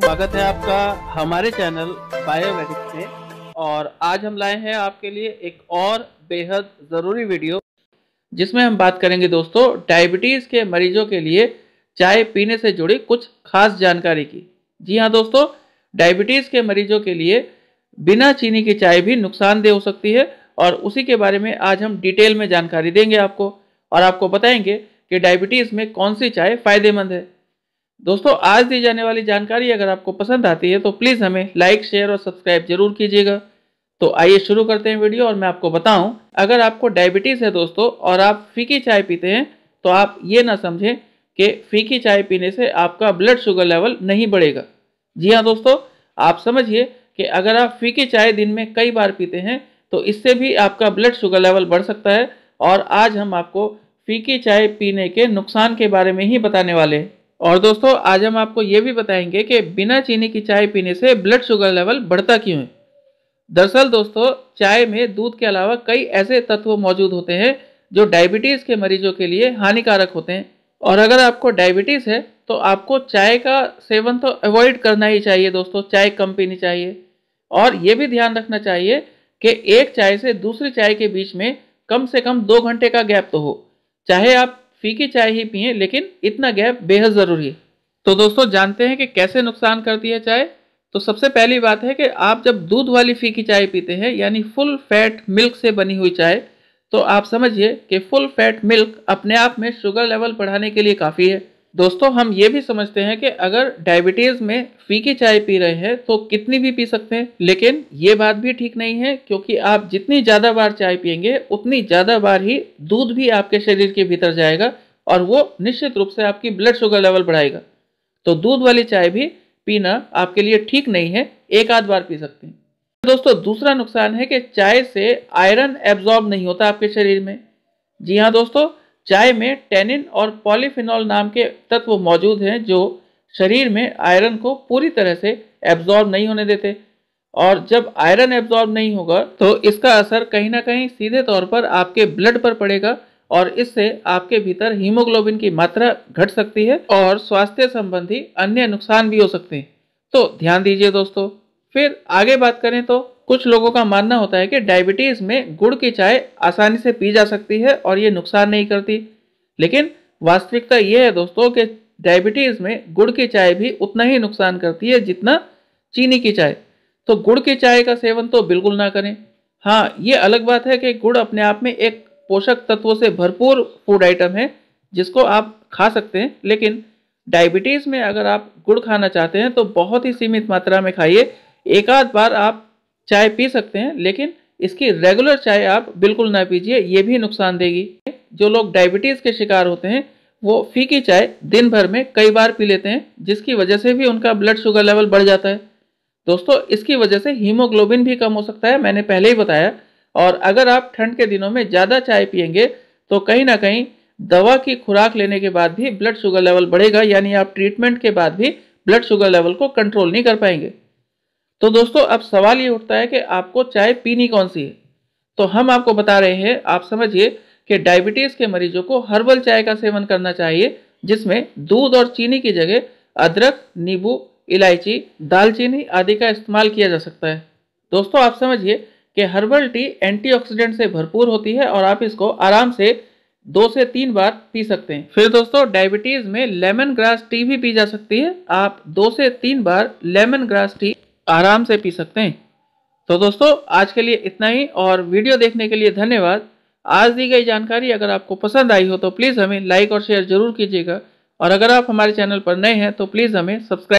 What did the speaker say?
स्वागत है आपका हमारे चैनल बायोमेडिक्स में और आज हम लाए हैं आपके लिए एक और बेहद ज़रूरी वीडियो जिसमें हम बात करेंगे दोस्तों डायबिटीज़ के मरीजों के लिए चाय पीने से जुड़ी कुछ खास जानकारी की जी हाँ दोस्तों डायबिटीज़ के मरीजों के लिए बिना चीनी की चाय भी नुकसानदेह हो सकती है और उसी के बारे में आज हम डिटेल में जानकारी देंगे आपको और आपको बताएंगे कि डायबिटीज़ में कौन सी चाय फ़ायदेमंद है दोस्तों आज दी जाने वाली जानकारी अगर आपको पसंद आती है तो प्लीज़ हमें लाइक शेयर और सब्सक्राइब जरूर कीजिएगा तो आइए शुरू करते हैं वीडियो और मैं आपको बताऊं अगर आपको डायबिटीज़ है दोस्तों और आप फीकी चाय पीते हैं तो आप ये ना समझें कि फीकी चाय पीने से आपका ब्लड शुगर लेवल नहीं बढ़ेगा जी हाँ दोस्तों आप समझिए कि अगर आप फीकी चाय दिन में कई बार पीते हैं तो इससे भी आपका ब्लड शुगर लेवल बढ़ सकता है और आज हम आपको फीकी चाय पीने के नुकसान के बारे में ही बताने वाले और दोस्तों आज हम आपको ये भी बताएंगे कि बिना चीनी की चाय पीने से ब्लड शुगर लेवल बढ़ता क्यों है दरअसल दोस्तों चाय में दूध के अलावा कई ऐसे तत्व मौजूद होते हैं जो डायबिटीज़ के मरीजों के लिए हानिकारक होते हैं और अगर आपको डायबिटीज़ है तो आपको चाय का सेवन तो अवॉइड करना ही चाहिए दोस्तों चाय कम पीनी चाहिए और ये भी ध्यान रखना चाहिए कि एक चाय से दूसरी चाय के बीच में कम से कम दो घंटे का गैप तो हो चाहे आप फीकी चाय ही पिए लेकिन इतना गैप बेहद ज़रूरी है तो दोस्तों जानते हैं कि कैसे नुकसान करती है चाय तो सबसे पहली बात है कि आप जब दूध वाली फीकी चाय पीते हैं यानी फुल फैट मिल्क से बनी हुई चाय तो आप समझिए कि फुल फैट मिल्क अपने आप में शुगर लेवल बढ़ाने के लिए काफ़ी है दोस्तों हम ये भी समझते हैं कि अगर डायबिटीज में फीकी चाय पी रहे हैं तो कितनी भी पी सकते हैं लेकिन ये बात भी ठीक नहीं है क्योंकि आप जितनी ज़्यादा बार चाय पियेंगे उतनी ज़्यादा बार ही दूध भी आपके शरीर के भीतर जाएगा और वो निश्चित रूप से आपकी ब्लड शुगर लेवल बढ़ाएगा तो दूध वाली चाय भी पीना आपके लिए ठीक नहीं है एक आध बार पी सकते हैं तो दोस्तों दूसरा नुकसान है कि चाय से आयरन एब्जॉर्ब नहीं होता आपके शरीर में जी हाँ दोस्तों चाय में टेनिन और पॉलीफिनॉल नाम के तत्व मौजूद हैं जो शरीर में आयरन को पूरी तरह से एब्जॉर्ब नहीं होने देते और जब आयरन एब्जॉर्ब नहीं होगा तो इसका असर कहीं ना कहीं सीधे तौर पर आपके ब्लड पर पड़ेगा और इससे आपके भीतर हीमोग्लोबिन की मात्रा घट सकती है और स्वास्थ्य संबंधी अन्य नुकसान भी हो सकते हैं तो ध्यान दीजिए दोस्तों फिर आगे बात करें तो कुछ लोगों का मानना होता है कि डायबिटीज में गुड़ की चाय आसानी से पी जा सकती है और ये नुकसान नहीं करती लेकिन वास्तविकता ये है दोस्तों कि डायबिटीज में गुड़ की चाय भी उतना ही नुकसान करती है जितना चीनी की चाय तो गुड़ की चाय का सेवन तो बिल्कुल ना करें हाँ ये अलग बात है कि गुड़ अपने आप में एक पोषक तत्वों से भरपूर फूड आइटम है जिसको आप खा सकते हैं लेकिन डायबिटीज़ में अगर आप गुड़ खाना चाहते हैं तो बहुत ही सीमित मात्रा में खाइए एक आध बार आप चाय पी सकते हैं लेकिन इसकी रेगुलर चाय आप बिल्कुल ना पीजिए ये भी नुकसान देगी जो लोग डायबिटीज़ के शिकार होते हैं वो फीकी चाय दिन भर में कई बार पी लेते हैं जिसकी वजह से भी उनका ब्लड शुगर लेवल बढ़ जाता है दोस्तों इसकी वजह से हीमोग्लोबिन भी कम हो सकता है मैंने पहले ही बताया और अगर आप ठंड के दिनों में ज़्यादा चाय पियेंगे तो कहीं ना कहीं दवा की खुराक लेने के बाद भी ब्लड शुगर लेवल बढ़ेगा यानी आप ट्रीटमेंट के बाद भी ब्लड शुगर लेवल को कंट्रोल नहीं कर पाएंगे तो दोस्तों अब सवाल ये उठता है कि आपको चाय पीनी कौन सी है तो हम आपको बता रहे हैं आप समझिए कि डायबिटीज़ के मरीजों को हर्बल चाय का सेवन करना चाहिए जिसमें दूध और चीनी की जगह अदरक नींबू इलायची दालचीनी आदि का इस्तेमाल किया जा सकता है दोस्तों आप समझिए कि हर्बल टी एंटीऑक्सीडेंट से भरपूर होती है और आप इसको आराम से दो से तीन बार पी सकते हैं फिर दोस्तों डायबिटीज़ में लेमन ग्रास टी भी पी जा सकती है आप दो से तीन बार लेमन ग्रास टी आराम से पी सकते हैं तो दोस्तों आज के लिए इतना ही और वीडियो देखने के लिए धन्यवाद आज दी गई जानकारी अगर आपको पसंद आई हो तो प्लीज़ हमें लाइक और शेयर जरूर कीजिएगा और अगर आप हमारे चैनल पर नए हैं तो प्लीज़ हमें सब्सक्राइब